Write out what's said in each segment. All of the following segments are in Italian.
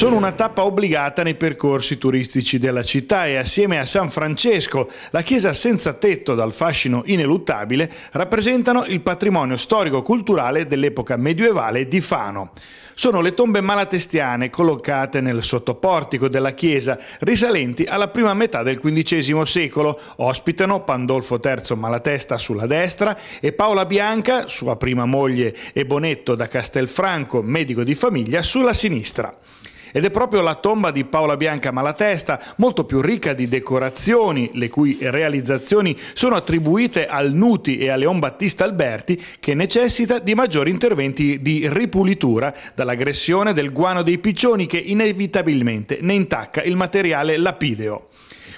sono una tappa obbligata nei percorsi turistici della città e assieme a San Francesco, la chiesa senza tetto dal fascino ineluttabile, rappresentano il patrimonio storico-culturale dell'epoca medievale di Fano. Sono le tombe malatestiane collocate nel sottoportico della chiesa, risalenti alla prima metà del XV secolo. Ospitano Pandolfo III Malatesta sulla destra e Paola Bianca, sua prima moglie, e Bonetto da Castelfranco, medico di famiglia, sulla sinistra. Ed è proprio la tomba di Paola Bianca Malatesta, molto più ricca di decorazioni, le cui realizzazioni sono attribuite al Nuti e a Leon Battista Alberti, che necessita di maggiori interventi di ripulitura dall'aggressione del guano dei piccioni che inevitabilmente ne intacca il materiale lapideo.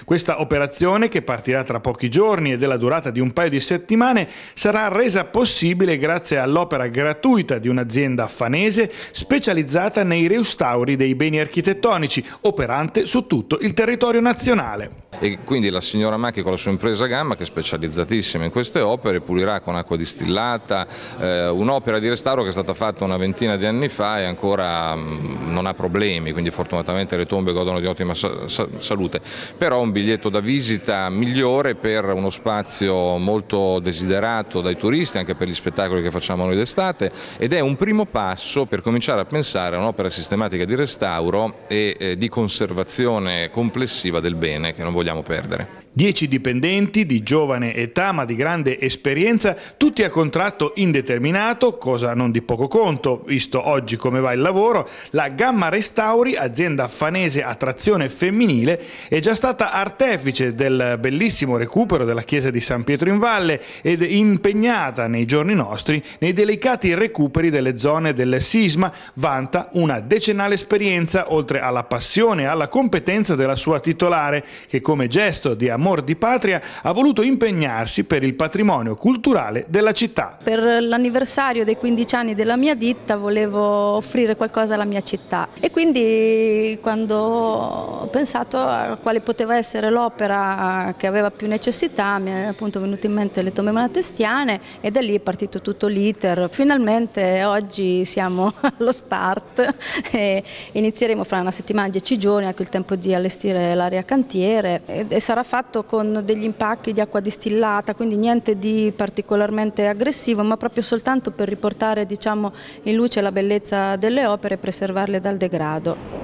Questa operazione, che partirà tra pochi giorni e della durata di un paio di settimane, sarà resa possibile grazie all'opera gratuita di un'azienda fanese specializzata nei restauri dei beni architettonici, operante su tutto il territorio nazionale e quindi la signora Macchi con la sua impresa Gamma che è specializzatissima in queste opere pulirà con acqua distillata eh, un'opera di restauro che è stata fatta una ventina di anni fa e ancora mh, mm, non ha problemi quindi fortunatamente le tombe godono di ottima sa sa salute però un biglietto da visita migliore per uno spazio molto desiderato dai turisti anche per gli spettacoli che facciamo noi d'estate ed è un primo passo per cominciare a pensare a un'opera sistematica di restauro e eh, di conservazione complessiva del bene che non voglio vogliamo perdere. Dieci dipendenti di giovane età ma di grande esperienza, tutti a contratto indeterminato, cosa non di poco conto, visto oggi come va il lavoro, la Gamma Restauri, azienda fanese a trazione femminile, è già stata artefice del bellissimo recupero della chiesa di San Pietro in Valle ed impegnata nei giorni nostri nei delicati recuperi delle zone del sisma, vanta una decennale esperienza oltre alla passione e alla competenza della sua titolare che con come gesto di amor di patria, ha voluto impegnarsi per il patrimonio culturale della città. Per l'anniversario dei 15 anni della mia ditta volevo offrire qualcosa alla mia città e quindi quando ho pensato a quale poteva essere l'opera che aveva più necessità mi è appunto venuto in mente le Tome Malatestiane e da lì è partito tutto l'iter. Finalmente oggi siamo allo start e inizieremo fra una settimana, e dieci giorni, anche il tempo di allestire l'area cantiere e sarà fatto con degli impacchi di acqua distillata, quindi niente di particolarmente aggressivo, ma proprio soltanto per riportare diciamo, in luce la bellezza delle opere e preservarle dal degrado.